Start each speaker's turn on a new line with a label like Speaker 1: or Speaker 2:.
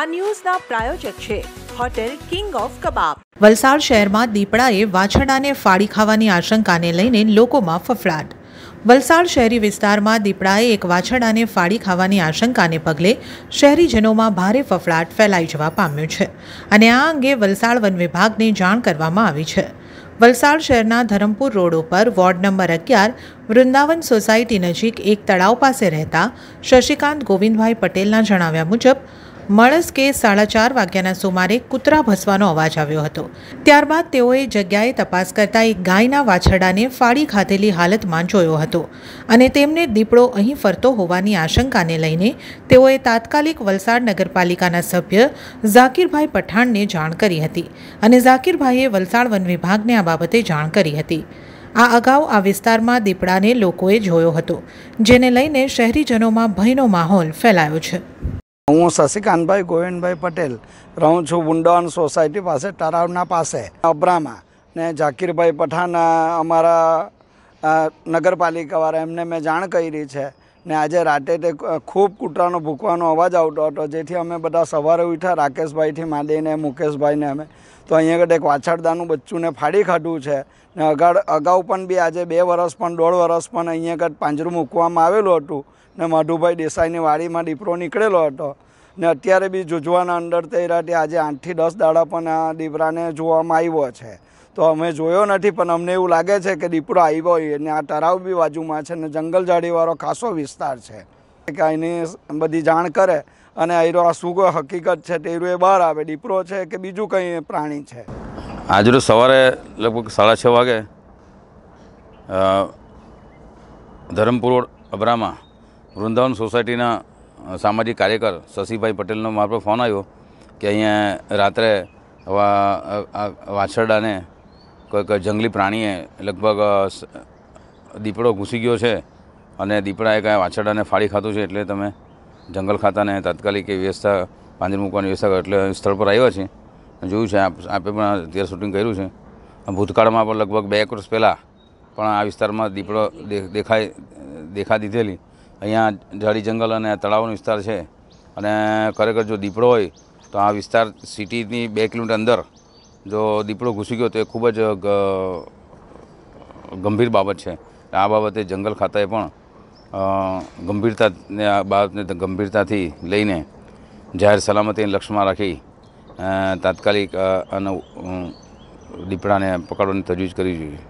Speaker 1: આ ન્યૂઝના પ્રાયોજક છે hotel king of kebab Valsad શહેરમાં દીપડાએ વાછરડાને ફાડી ખાવાની આશંકાને લઈને લોકોમાં ફફડાટ વલસાડ શહેરી વિસ્તારમાં દીપડાએ એક વાછરડાને ફાડી ખાવાની આશંકાને પગલે શહેરીજનોમાં ભારે ફફડાટ ફેલાઈ જવા પામ્યો છે અને આ અંગે વલસાડ વન વિભાગને જાણ કરવામાં આવી છે વલસાડ શહેરના ધરમપુર રોડ ઉપર વોર્ડ નંબર અગિયાર વૃંદાવન સોસાયટી નજીક એક તળાવ પાસે રહેતા શશિકાંત ગોવિંદભાઈ પટેલના જણાવ્યા મુજબ માણસકે સાડા ચાર વાગ્યાના સુમારે કૂતરા ભસવાનો અવાજ આવ્યો હતો ત્યારબાદ તેઓએ જગ્યાએ તપાસ કરતા એક ગાયના વાછરડાને ફાળી ખાધેલી હાલતમાં જોયો હતો અને તેમને દીપડો અહીં ફરતો હોવાની આશંકાને લઈને તેઓએ તાત્કાલિક વલસાડ નગરપાલિકાના સભ્ય ઝાકીરભાઈ પઠાણને જાણ કરી હતી અને ઝાકીરભાઈએ વલસાડ વન વિભાગને આ બાબતે જાણ કરી હતી આ અગાઉ આ વિસ્તારમાં દીપડાને લોકોએ જોયો હતો જેને લઈને શહેરીજનોમાં ભયનો માહોલ ફેલાયો છે
Speaker 2: હું શશિકાંતભાઈ ગોવિંદભાઈ પટેલ રહું છું વુંડોન સોસાયટી પાસે તરાવના પાસે અબ્રામાં ને ઝાકીરભાઈ પઠાણ અમારા નગરપાલિકાવાળા એમને મેં જાણ કરી છે ને આજે રાતે તે ખૂબ કૂતરાનો ભૂકવાનો અવાજ આવતો હતો જેથી અમે બધા સવારે ઉઠ્યા રાકેશભાઈથી માંડીને મુકેશભાઈને અમે તો અહીંયા આગળ એક વાછાડદાનું બચ્ચુંને ફાડી ખાધું છે ને અગાડ અગાઉ પણ બી આજે બે વરસ પણ દોઢ વરસ પણ અહીંયા આગળ પાંજરું મૂકવામાં આવેલું હતું ને માધુભાઈ દેસાઈની વાડીમાં દીપરો નીકળેલો હતો ને અત્યારે બી જુજવાના અંદર તે આજે આઠથી દસ દાડા પણ આ દીપરાને જોવામાં આવ્યો છે તો અમે જોયો નથી પણ અમને એવું લાગે છે કે દીપડો આવ્યો હોય અને આ તળાવ બી બાજુમાં છે અને જંગલ જાળીવાળો ખાસો વિસ્તાર છે કે એની બધી જાણ કરે અને આયરો આ શું હકીકત છે તે એ બહાર આવે દીપડો છે કે બીજું કંઈ પ્રાણી છે
Speaker 3: આજરોજ સવારે લગભગ સાડા છ વાગે ધરમપુર અબરામાં વૃંદાવન સોસાયટીના સામાજિક કાર્યકર શશીભાઈ પટેલનો મારો ફોન આવ્યો કે અહીંયા રાત્રે વાછરડાને કોઈક જંગલી પ્રાણીએ લગભગ દીપડો ઘૂસી ગયો છે અને દીપડાએ કાંઈ વાછરડાને ફાળી ખાતું છે એટલે તમે જંગલ ખાતાને તાત્કાલિક એ વ્યવસ્થા પાંજર મૂકવાની વ્યવસ્થા એટલે સ્થળ પર આવ્યા છે જોયું છે આપે પણ અત્યારે શૂટિંગ કર્યું છે ભૂતકાળમાં પણ લગભગ બે વર્ષ પહેલાં પણ આ વિસ્તારમાં દીપડો દેખાય દેખા દીધેલી અહીંયા ઝાડી જંગલ અને તળાવનો વિસ્તાર છે અને ખરેખર જો દીપડો હોય તો આ વિસ્તાર સિટીની બે કિલોમીટર અંદર જો દીપડો ઘૂસી ગયો તો એ ખૂબ જ ગંભીર બાબત છે આ બાબતે જંગલ ખાતાએ પણ ગંભીરતાને આ બાબતને ગંભીરતાથી લઈને જાહેર સલામતીને લક્ષ્યમાં રાખી તાત્કાલિક અને દીપડાને પકડવાની તજવીજ કરવી જોઈએ